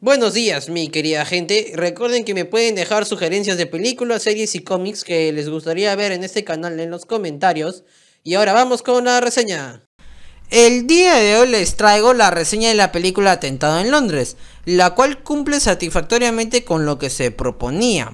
Buenos días, mi querida gente. Recuerden que me pueden dejar sugerencias de películas, series y cómics que les gustaría ver en este canal en los comentarios. Y ahora vamos con la reseña. El día de hoy les traigo la reseña de la película Atentado en Londres, la cual cumple satisfactoriamente con lo que se proponía.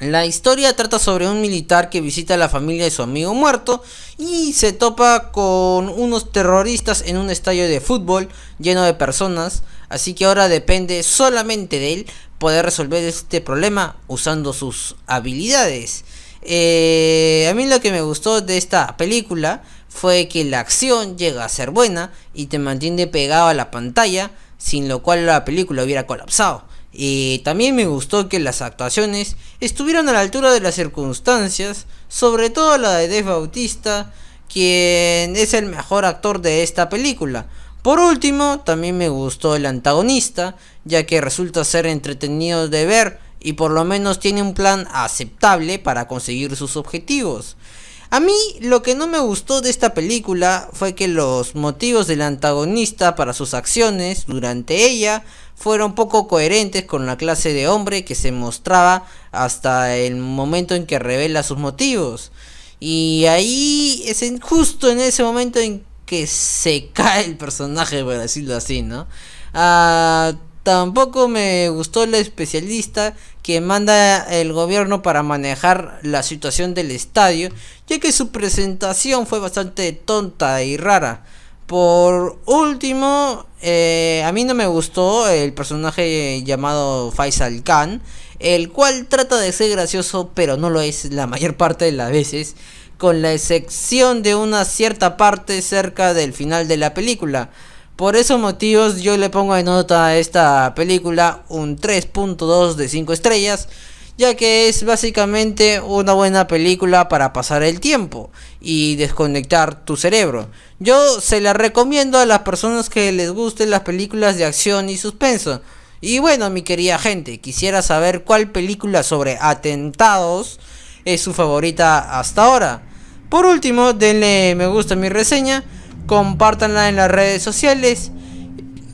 La historia trata sobre un militar que visita la familia de su amigo muerto y se topa con unos terroristas en un estadio de fútbol lleno de personas, así que ahora depende solamente de él poder resolver este problema usando sus habilidades. Eh, a mí lo que me gustó de esta película fue que la acción llega a ser buena y te mantiene pegado a la pantalla, sin lo cual la película hubiera colapsado. Y también me gustó que las actuaciones estuvieran a la altura de las circunstancias, sobre todo la de Dave Bautista, quien es el mejor actor de esta película. Por último, también me gustó el antagonista, ya que resulta ser entretenido de ver y por lo menos tiene un plan aceptable para conseguir sus objetivos. A mí lo que no me gustó de esta película fue que los motivos del antagonista para sus acciones durante ella fueron poco coherentes con la clase de hombre que se mostraba hasta el momento en que revela sus motivos. Y ahí es justo en ese momento en que se cae el personaje, por decirlo así, ¿no? Ah... Tampoco me gustó la especialista que manda el gobierno para manejar la situación del estadio, ya que su presentación fue bastante tonta y rara. Por último, eh, a mí no me gustó el personaje llamado Faisal Khan, el cual trata de ser gracioso, pero no lo es la mayor parte de las veces, con la excepción de una cierta parte cerca del final de la película por esos motivos yo le pongo de nota a esta película un 3.2 de 5 estrellas, ya que es básicamente una buena película para pasar el tiempo y desconectar tu cerebro. Yo se la recomiendo a las personas que les gusten las películas de acción y suspenso. Y bueno, mi querida gente, quisiera saber cuál película sobre atentados es su favorita hasta ahora. Por último, denle me gusta a mi reseña compártanla en las redes sociales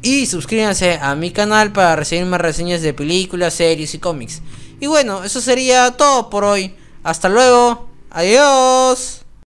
y suscríbanse a mi canal para recibir más reseñas de películas, series y cómics. Y bueno, eso sería todo por hoy. Hasta luego. Adiós.